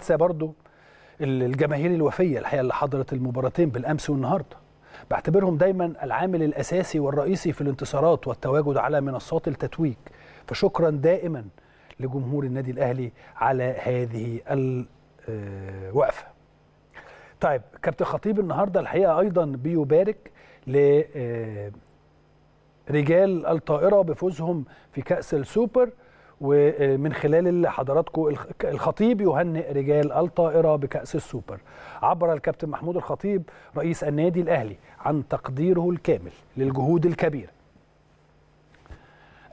انسى برضو الجماهير الوفيه الحقيقه اللي حضرت المباراتين بالامس والنهارده بعتبرهم دايما العامل الاساسي والرئيسي في الانتصارات والتواجد على منصات التتويج فشكرا دائما لجمهور النادي الاهلي على هذه الوقفه آه، طيب كابتن خطيب النهارده الحقيقه ايضا بيبارك ل آه، رجال الطائره بفوزهم في كاس السوبر ومن خلال حضراتكم الخطيب يهنئ رجال الطائرة بكأس السوبر عبر الكابتن محمود الخطيب رئيس النادي الأهلي عن تقديره الكامل للجهود الكبيرة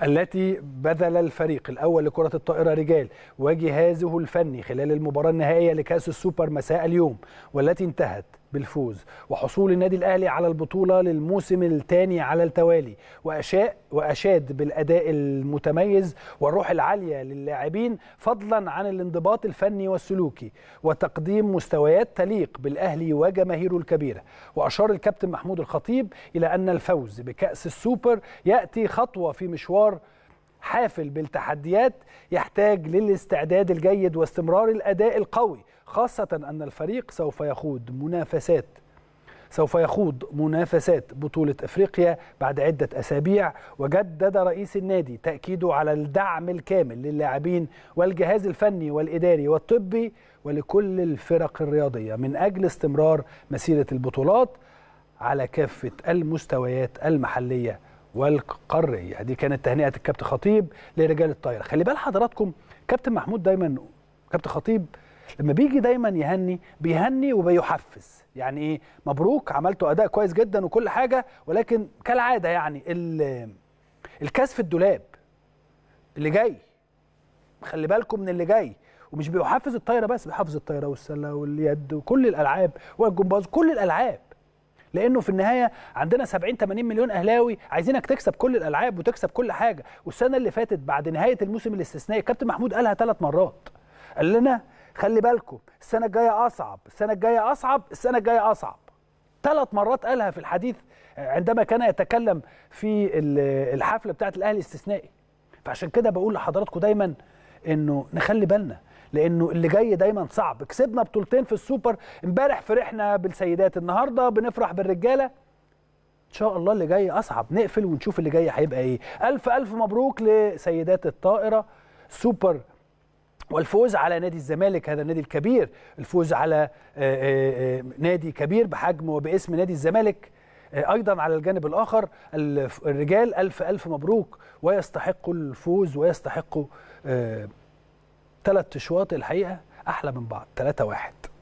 التي بذل الفريق الأول لكرة الطائرة رجال وجهازه الفني خلال المباراة النهائية لكأس السوبر مساء اليوم والتي انتهت بالفوز وحصول النادي الاهلي على البطوله للموسم الثاني على التوالي واشاء واشاد بالاداء المتميز والروح العاليه للاعبين فضلا عن الانضباط الفني والسلوكي وتقديم مستويات تليق بالاهلي وجماهيره الكبيره واشار الكابتن محمود الخطيب الى ان الفوز بكاس السوبر ياتي خطوه في مشوار حافل بالتحديات يحتاج للاستعداد الجيد واستمرار الأداء القوي خاصة أن الفريق سوف يخوض منافسات سوف يخوض منافسات بطولة أفريقيا بعد عدة أسابيع وجدد رئيس النادي تأكيده على الدعم الكامل للاعبين والجهاز الفني والإداري والطبي ولكل الفرق الرياضية من أجل استمرار مسيرة البطولات على كافة المستويات المحلية والقارية دي كانت تهنئة الكابتن خطيب لرجال الطايرة خلي بال حضراتكم كابتن محمود دايما كابتن خطيب لما بيجي دايما يهني بيهني وبيحفز يعني ايه مبروك عملتوا اداء كويس جدا وكل حاجه ولكن كالعاده يعني الكاس في الدولاب اللي جاي خلي بالكم من اللي جاي ومش بيحفز الطايره بس بيحفز الطايره والسله واليد وكل الالعاب والجمباز كل الالعاب لانه في النهايه عندنا 70 80 مليون اهلاوي عايزينك تكسب كل الالعاب وتكسب كل حاجه والسنه اللي فاتت بعد نهايه الموسم الاستثنائي كابتن محمود قالها ثلاث مرات قال لنا خلي بالكم السنه الجايه اصعب السنه الجايه اصعب السنه الجايه اصعب ثلاث مرات قالها في الحديث عندما كان يتكلم في الحفله بتاعه الاهلي الاستثنائي فعشان كده بقول لحضراتكم دايما انه نخلي بالنا لانه اللي جاي دايما صعب كسبنا بطولتين في السوبر امبارح فرحنا بالسيدات النهارده بنفرح بالرجاله ان شاء الله اللي جاي اصعب نقفل ونشوف اللي جاي هيبقى ايه الف الف مبروك لسيدات الطائره سوبر والفوز على نادي الزمالك هذا النادي الكبير الفوز على آه، آه، آه، نادي كبير بحجم وباسم نادي الزمالك ايضا على الجانب الاخر الرجال الف الف مبروك ويستحقوا الفوز ويستحقوا ثلاث شواط الحقيقه احلى من بعض 3 1